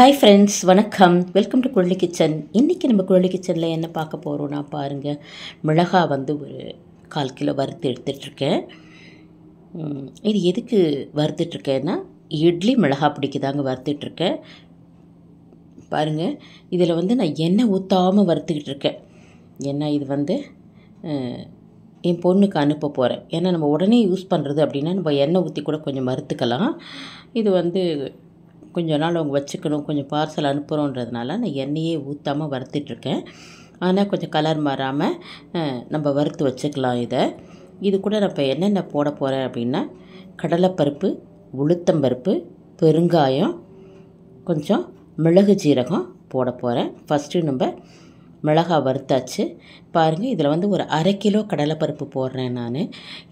hi friends வணக்கம் welcome to Kuzhali kitchen இன்றைக்கி நம்ம குழலி கிச்சனில் என்ன பார்க்க போகிறோன்னா பாருங்கள் மிளகாய் வந்து ஒரு கால் கிலோ வறுத்து எடுத்துட்ருக்கேன் இது எதுக்கு வறுத்துட்ருக்கேன்னா இட்லி மிளகாய் பிடிக்குதாங்க வறுத்துட்ருக்கேன் பாருங்கள் இதில் வந்து நான் எண்ணெய் ஊற்றாமல் வறுத்துக்கிட்டு இருக்கேன் ஏன்னா இது வந்து என் பொண்ணுக்கு அனுப்ப போகிறேன் ஏன்னா நம்ம உடனே யூஸ் பண்ணுறது அப்படின்னா நம்ம எண்ணெய் ஊற்றி கூட கொஞ்சம் மறுத்துக்கலாம் இது வந்து கொஞ்சம் நாள் அவங்க வச்சுக்கணும் கொஞ்சம் பார்சல் அனுப்புகிறோன்றதுனால நான் எண்ணெயே ஊற்றாமல் வறுத்துட்ருக்கேன் ஆனால் கொஞ்சம் கலர் மாறாமல் நம்ம வறுத்து வச்சுக்கலாம் இதை இது கூட நான் இப்போ என்னென்ன போட போகிறேன் அப்படின்னா கடலைப்பருப்பு உளுத்தம்பருப்பு பெருங்காயம் கொஞ்சம் மிளகு ஜீரகம் போட போகிறேன் ஃபஸ்ட்டு நம்ம மிளகாய் வறுத்தாச்சு பாருங்கள் இதில் வந்து ஒரு அரை கிலோ கடலைப்பருப்பு போடுறேன் நான்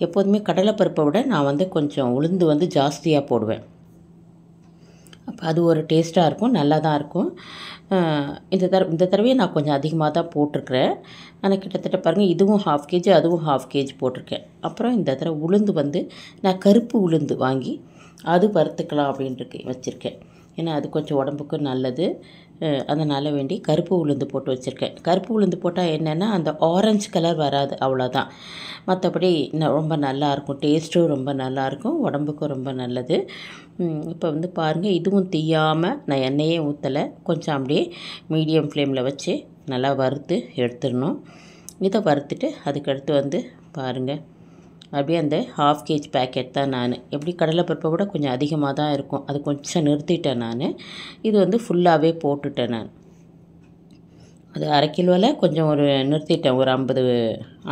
எப்போதுமே கடலைப்பருப்பை விட நான் வந்து கொஞ்சம் உளுந்து வந்து ஜாஸ்தியாக போடுவேன் அது ஒரு டேஸ்ட்டாக இருக்கும் நல்லா தான் இருக்கும் இந்த தர இந்த தடவையே நான் கொஞ்சம் அதிகமாக தான் போட்டிருக்கிறேன் ஆனால் கிட்டத்தட்ட பாருங்கள் இதுவும் ஹாஃப் கேஜி அதுவும் ஹாஃப் கேஜி போட்டிருக்கேன் அப்புறம் இந்த தடவை உளுந்து வந்து நான் கருப்பு உளுந்து வாங்கி அது வறுத்துக்கலாம் அப்படின்ட்டு வச்சுருக்கேன் ஏன்னா அது கொஞ்சம் உடம்புக்கு நல்லது அதனால் வேண்டி கருப்பு உளுந்து போட்டு வச்சுருக்கேன் கருப்பு உளுந்து போட்டால் என்னென்னா அந்த ஆரஞ்சு கலர் வராது அவ்வளோதான் மற்றபடி ரொம்ப நல்லாயிருக்கும் டேஸ்ட்டும் ரொம்ப நல்லாயிருக்கும் உடம்புக்கும் ரொம்ப நல்லது இப்போ வந்து பாருங்கள் இதுவும் தீயாமல் நான் எண்ணெயே ஊற்றலை கொஞ்சம் அப்படியே மீடியம் ஃப்ளேமில் வச்சு நல்லா வறுத்து எடுத்துடணும் இதை வறுத்துட்டு அதுக்கடுத்து வந்து பாருங்கள் அப்படியே அந்த ஹாஃப் கேஜ் பேக்கெட் தான் நான் எப்படி கடலைப்பருப்பை விட கொஞ்சம் அதிகமாக தான் இருக்கும் அது கொஞ்சம் நிறுத்திட்டேன் நான் இது வந்து ஃபுல்லாகவே போட்டுட்டேன் நான் அது அரை கிலோவில் கொஞ்சம் ஒரு நிறுத்திட்டேன் ஒரு ஐம்பது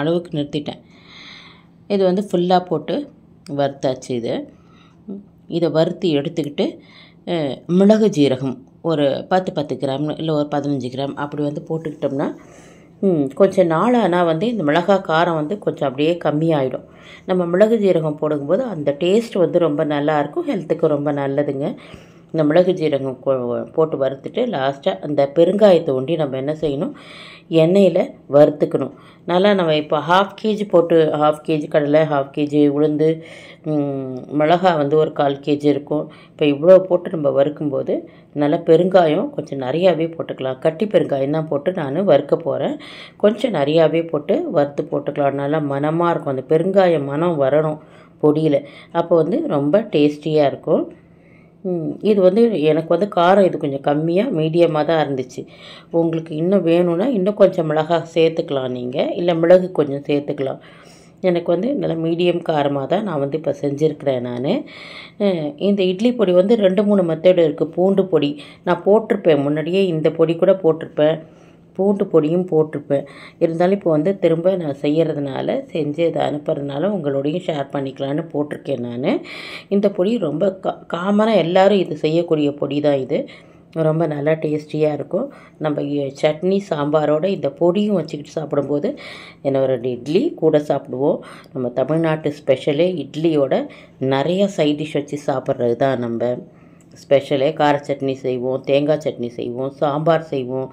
அளவுக்கு நிறுத்திட்டேன் இது வந்து ஃபுல்லாக போட்டு வறுத்தாச்சு இது இதை வறுத்து எடுத்துக்கிட்டு மிளகு ஜீரகம் ஒரு பத்து பத்து கிராம் இல்லை ஒரு பதினஞ்சு கிராம் அப்படி வந்து போட்டுக்கிட்டோம்னா கொஞ்சம் நாளானால் வந்து இந்த மிளகா காரம் வந்து கொஞ்சம் அப்படியே கம்மியாயிடும் நம்ம மிளகு ஜீரகம் போடும்போது அந்த டேஸ்ட் வந்து ரொம்ப நல்லாயிருக்கும் ஹெல்த்துக்கு ரொம்ப நல்லதுங்க இந்த மிளகு ஜீரகம் போட்டு வறுத்துட்டு லாஸ்ட்டாக அந்த பெருங்காயத்தை ஒண்டி நம்ம என்ன செய்யணும் எண்ணெயில் வறுத்துக்கணும் நல்லா நம்ம இப்போ ஹாஃப் கேஜி போட்டு ஹாஃப் கேஜி கடலை ஹாஃப் கேஜி உளுந்து மிளகா வந்து ஒரு கால் கேஜி இருக்கும் இப்போ இவ்வளோ போட்டு நம்ம வறுக்கும்போது நல்லா பெருங்காயம் கொஞ்சம் நிறையாவே போட்டுக்கலாம் கட்டி பெருங்காயம் தான் போட்டு நான் வறுக்க போகிறேன் கொஞ்சம் நிறையாவே போட்டு வறுத்து போட்டுக்கலாம் நல்லா மனமாக இருக்கும் அந்த பெருங்காயம் மனம் வரணும் பொடியில் அப்போ வந்து ரொம்ப டேஸ்டியாக இருக்கும் இது வந்து எனக்கு வந்து காரம் இது கொஞ்சம் கம்மியாக மீடியமாக தான் இருந்துச்சு உங்களுக்கு இன்னும் வேணும்னா இன்னும் கொஞ்சம் மிளகா சேர்த்துக்கலாம் நீங்கள் இல்லை மிளகு கொஞ்சம் சேர்த்துக்கலாம் எனக்கு வந்து நல்லா மீடியம் காரமாக தான் நான் வந்து இப்போ செஞ்சுருக்கிறேன் நான் இந்த இட்லி பொடி வந்து ரெண்டு மூணு மெத்தடு இருக்குது பூண்டு பொடி நான் போட்டிருப்பேன் முன்னாடியே இந்த பொடி கூட போட்டிருப்பேன் பூண்டு பொடியும் போட்டிருப்பேன் இருந்தாலும் இப்போ வந்து திரும்ப நான் செய்கிறதுனால செஞ்சு இதை அனுப்புறதுனால உங்களோடையும் ஷேர் பண்ணிக்கலான்னு போட்டிருக்கேன் நான் இந்த பொடி ரொம்ப கா காமனாக எல்லோரும் இது செய்யக்கூடிய பொடி தான் இது ரொம்ப நல்லா டேஸ்டியாக இருக்கும் நம்ம சட்னி சாம்பாரோடு இந்த பொடியும் வச்சுக்கிட்டு சாப்பிடும்போது என்ன ஒரு இட்லி கூட சாப்பிடுவோம் நம்ம தமிழ்நாட்டு ஸ்பெஷலே இட்லியோட நிறைய சைட் டிஷ் வச்சு சாப்பிட்றது தான் நம்ம ஸ்பெஷலே கார சட்னி செய்வோம் தேங்காய் சட்னி செய்வோம் சாம்பார் செய்வோம்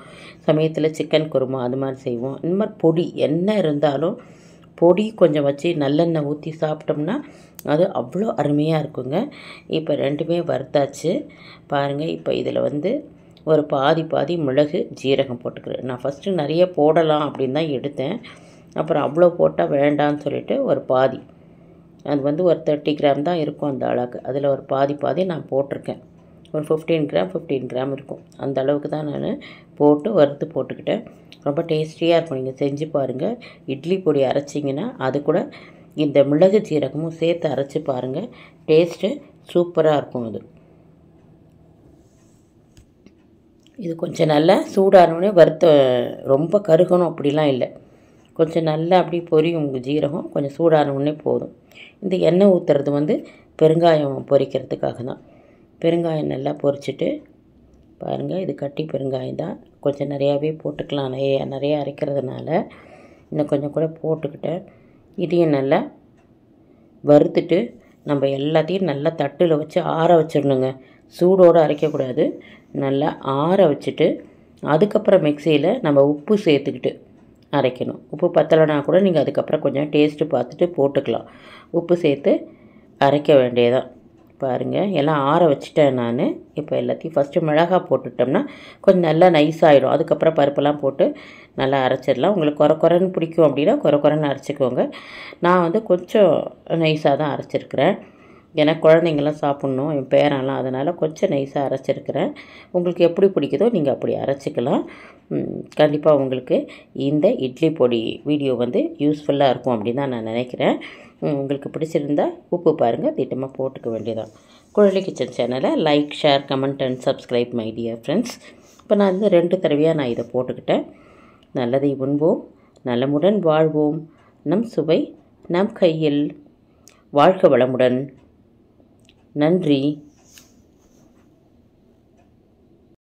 சமயத்தில் சிக்கன் குருமா அது மாதிரி செய்வோம் இந்த மாதிரி பொடி என்ன இருந்தாலும் பொடி கொஞ்சம் வச்சு நல்லெண்ணெய் ஊற்றி சாப்பிட்டோம்னா அது அவ்வளோ அருமையாக இருக்குங்க இப்போ ரெண்டுமே வறுத்தாச்சு பாருங்கள் இப்போ இதில் வந்து ஒரு பாதி பாதி மிளகு ஜீரகம் போட்டுக்கிறேன் நான் ஃபஸ்ட்டு நிறைய போடலாம் அப்படின்னு தான் எடுத்தேன் அப்புறம் அவ்வளோ போட்டால் வேண்டான்னு சொல்லிட்டு ஒரு பாதி அது வந்து ஒரு தேர்ட்டி கிராம் தான் இருக்கும் அந்த அளவுக்கு அதில் ஒரு பாதி பாதி நான் போட்டிருக்கேன் ஒரு ஃபிஃப்டீன் கிராம் ஃபிஃப்டீன் கிராம் இருக்கும் அந்த அளவுக்கு தான் நான் போட்டு வறுத்து போட்டுக்கிட்டேன் ரொம்ப டேஸ்டியாக இருக்கும் நீங்கள் செஞ்சு பாருங்கள் இட்லி பொடி அரைச்சிங்கன்னா அது கூட இந்த மிளகு ஜீரகமும் சேர்த்து அரைச்சி பாருங்கள் டேஸ்ட்டு சூப்பராக இருக்கும் அது இது கொஞ்சம் நல்லா சூடானோடனே வறுத்த ரொம்ப கருகணும் அப்படிலாம் இல்லை கொஞ்சம் நல்லா அப்படி பொரியும் ஜீரகம் கொஞ்சம் சூடான உடனே போதும் இந்த எண்ணெய் ஊற்றுறது வந்து பெருங்காயம் பொரிக்கிறதுக்காக தான் பெருங்காயம் நல்லா பொறிச்சிட்டு பாருங்கள் இது கட்டி பெருங்காயம் தான் கொஞ்சம் நிறையாவே போட்டுக்கலாம் நிறைய நிறையா அரைக்கிறதுனால இன்னும் கொஞ்சம் கூட போட்டுக்கிட்டேன் இதையும் நல்லா வறுத்துட்டு நம்ம எல்லாத்தையும் நல்லா தட்டில் வச்சு ஆற வச்சிடணுங்க சூடோடு அரைக்கக்கூடாது நல்லா ஆற வச்சுட்டு அதுக்கப்புறம் மிக்சியில் நம்ம உப்பு சேர்த்துக்கிட்டு அரைக்கணும் உப்பு பத்தலைனா கூட நீங்கள் அதுக்கப்புறம் கொஞ்சம் டேஸ்ட்டு பார்த்துட்டு போட்டுக்கலாம் உப்பு சேர்த்து அரைக்க வேண்டியதான் பாருங்கள் எல்லாம் ஆற வச்சுட்டேன் நான் இப்போ எல்லாத்தையும் ஃபஸ்ட்டு மிளகா போட்டுட்டோம்னா கொஞ்சம் நல்லா நைஸ் ஆகிடும் அதுக்கப்புறம் பருப்பெல்லாம் போட்டு நல்லா அரைச்சிடலாம் உங்களுக்கு குறை குறைன்னு பிடிக்கும் அப்படின்னா குறை குறைன்னு அரைச்சிக்கோங்க நான் வந்து கொஞ்சம் நைஸாக தான் அரைச்சிருக்கிறேன் ஏன்னா குழந்தைங்கள்லாம் சாப்பிட்ணும் என் பேரெல்லாம் அதனால் கொஞ்சம் நைஸாக அரைச்சிருக்கிறேன் உங்களுக்கு எப்படி பிடிக்குதோ நீங்கள் அப்படி அரைச்சிக்கலாம் கண்டிப்பாக உங்களுக்கு இந்த இட்லி பொடி வீடியோ வந்து யூஸ்ஃபுல்லாக இருக்கும் அப்படின்னு தான் நான் நினைக்கிறேன் உங்களுக்கு பிடிச்சிருந்தா உப்பு பாருங்கள் திட்டமாக போட்டுக்க வேண்டியதான் குழலி கிச்சன் சேனலை like share comment and subscribe my dear friends இப்போ நான் வந்து ரெண்டு தடவையாக நான் இதை போட்டுக்கிட்டேன் நல்லதை உண்போம் நலமுடன் வாழ்வோம் நம் சுவை நம் கையில் வாழ்க வளமுடன் நன்றி